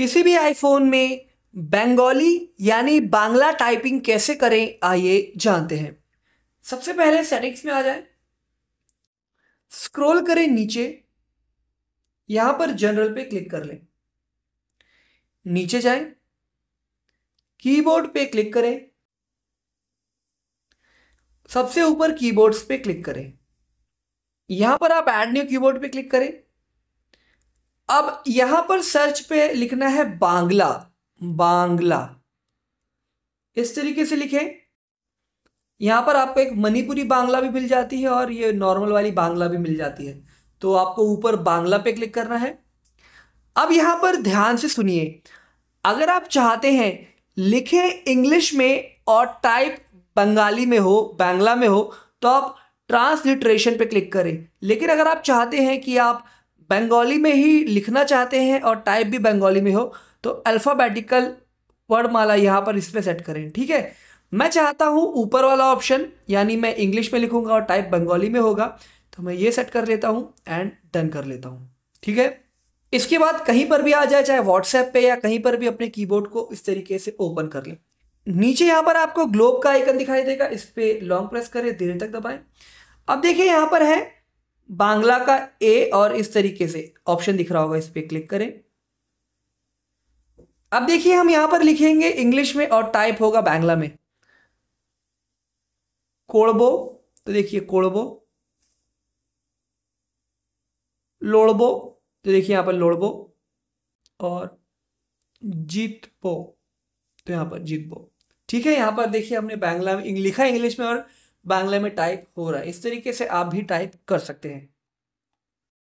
किसी भी आईफोन में बंगाली यानी बांग्ला टाइपिंग कैसे करें आइए जानते हैं सबसे पहले सेटिंग्स में आ जाए स्क्रॉल करें नीचे यहां पर जनरल पे क्लिक कर लें नीचे जाएं कीबोर्ड पे क्लिक करें सबसे ऊपर कीबोर्ड्स पे क्लिक करें यहां पर आप ऐड न्यू कीबोर्ड पे क्लिक करें अब यहां पर सर्च पे लिखना है बांग्ला बांग्ला इस तरीके से लिखें यहां पर आपको एक मणिपुरी बांग्ला भी मिल जाती है और ये नॉर्मल वाली बांग्ला भी मिल जाती है तो आपको ऊपर बांग्ला पे क्लिक करना है अब यहां पर ध्यान से सुनिए अगर आप चाहते हैं लिखें इंग्लिश में और टाइप बंगाली में हो बांग्ला में हो तो आप ट्रांसलिट्रेशन पे क्लिक करें लेकिन अगर आप चाहते हैं कि आप बंगाली में ही लिखना चाहते हैं और टाइप भी बंगाली में हो तो अल्फ़ाबेटिकल वर्डमाला यहाँ पर इसमें सेट करें ठीक है मैं चाहता हूँ ऊपर वाला ऑप्शन यानी मैं इंग्लिश में लिखूंगा और टाइप बंगाली में होगा तो मैं ये सेट कर लेता हूँ एंड डन कर लेता हूँ ठीक है इसके बाद कहीं पर भी आ जाए चाहे व्हाट्सएप पे या कहीं पर भी अपने कीबोर्ड को इस तरीके से ओपन कर लें नीचे यहाँ पर आपको ग्लोब का आइकन दिखाई देगा इस पर लॉन्ग प्रेस करें देर तक दबाएं अब देखिए यहाँ पर है बांग्ला का ए और इस तरीके से ऑप्शन दिख रहा होगा इस पर क्लिक करें अब देखिए हम यहां पर लिखेंगे इंग्लिश में और टाइप होगा बांग्ला में कोड़बो तो देखिए कोड़बो लोड़बो तो देखिए यहां पर लोड़बो और जीतबो तो यहां पर जीतबो ठीक है यहां पर देखिए हमने बांग्ला में लिखा इंग्लिश में और बांग्ला में टाइप हो रहा है इस तरीके से आप भी टाइप कर सकते हैं